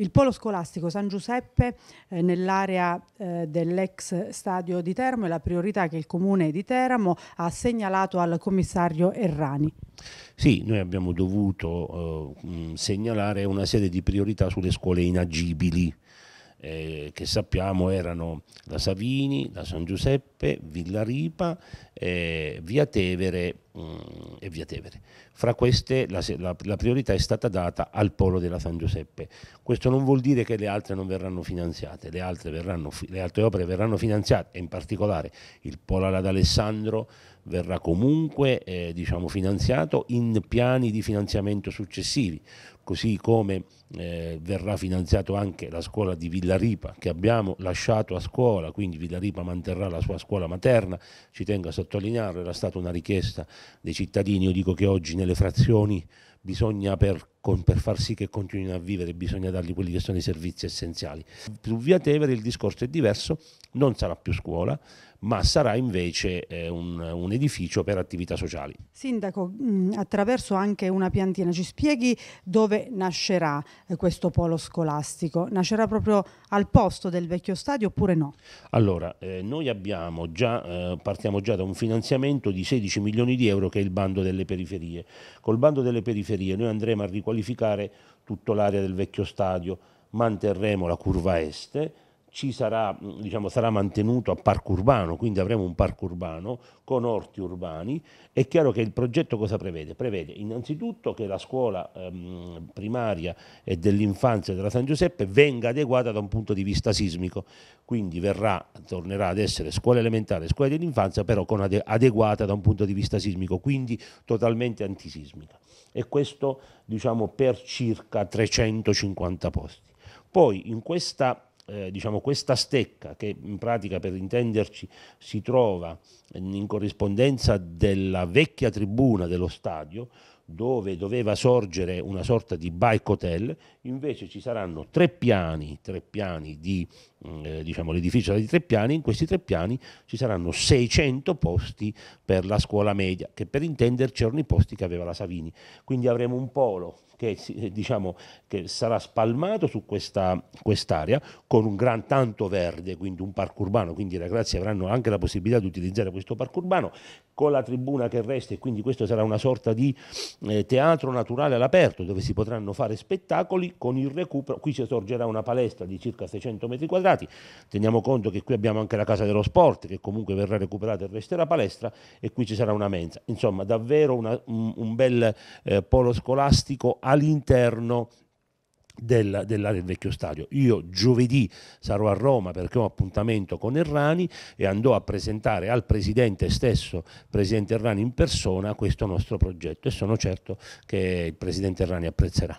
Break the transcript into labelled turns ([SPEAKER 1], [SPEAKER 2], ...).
[SPEAKER 1] Il polo scolastico San Giuseppe eh, nell'area eh, dell'ex stadio di Teramo è la priorità che il comune di Teramo ha segnalato al commissario Errani.
[SPEAKER 2] Sì, noi abbiamo dovuto eh, segnalare una serie di priorità sulle scuole inagibili. Eh, che sappiamo erano la Savini, la San Giuseppe, Villa Ripa, eh, Via Tevere mh, e Via Tevere. Fra queste la, la, la, priorità è stata data al polo della San Giuseppe. Questo non vuol dire che le altre non verranno finanziate, le altre, verranno, le altre opere verranno finanziate in particolare il polo ad Alessandro verrà comunque eh, diciamo, finanziato in piani di finanziamento successivi, così come eh, verrà finanziato anche la scuola di Villaripa che abbiamo lasciato a scuola, quindi Villaripa manterrà la sua scuola materna, ci tengo a sottolinearlo, era stata una richiesta dei cittadini, io dico che oggi nelle frazioni bisogna per, per, far sì che continuino a vivere bisogna dargli quelli che sono i servizi essenziali. Su Via Tevere il discorso è diverso, non sarà più scuola, ma sarà invece eh, un, un, edificio per attività
[SPEAKER 1] sociali. Sindaco, mm, attraverso anche una piantina ci spieghi dove nascerà eh, questo polo scolastico? Nascerà proprio al posto del vecchio stadio oppure no?
[SPEAKER 2] Allora, eh, noi abbiamo già, eh, partiamo già da un finanziamento di 16 milioni di euro che è il bando delle periferie. Col bando delle periferie batterie, noi andremo a riqualificare tutta l'area del vecchio stadio, manterremo la curva est, ci sarà, mm, diciamo, sarà mantenuto a parco urbano, quindi avremo un parco urbano con orti urbani. È chiaro che il progetto cosa prevede? Prevede innanzitutto che la scuola ehm, primaria e dell'infanzia della San Giuseppe venga adeguata da un punto di vista sismico, quindi verrà, tornerà ad essere scuola elementare e scuola dell'infanzia, però ade adeguata da un punto di vista sismico, quindi totalmente antisismica. E questo diciamo, per circa 350 posti. Poi in questa eh, diciamo, questa stecca che in pratica per intenderci si trova in corrispondenza della vecchia tribuna dello stadio dove doveva sorgere una sorta di bike hotel, invece ci saranno tre piani, tre piani di, mm, eh, diciamo l'edificio di tre piani, in questi tre piani ci saranno 600 posti per la scuola media, che per intenderci erano i posti che aveva la Savini, quindi avremo un polo che, eh, diciamo, che sarà spalmato su questa, quest'area con un gran tanto verde, quindi un parco urbano, quindi i ragazzi avranno anche la possibilità di utilizzare questo parco urbano, con la tribuna che resta e quindi questo sarà una sorta di eh, teatro naturale all'aperto dove si potranno fare spettacoli con il recupero, qui si sorgerà una palestra di circa 600 metri quadrati, teniamo conto che qui abbiamo anche la casa dello sport che comunque verrà recuperata e resterà palestra e qui ci sarà una mensa, insomma davvero una, un, un, bel eh, polo scolastico all'interno dell'area del vecchio stadio. Io giovedì sarò a Roma perché ho appuntamento con Errani e andò a presentare al presidente stesso, presidente Errani in persona, questo nostro progetto e sono certo che il presidente Errani apprezzerà.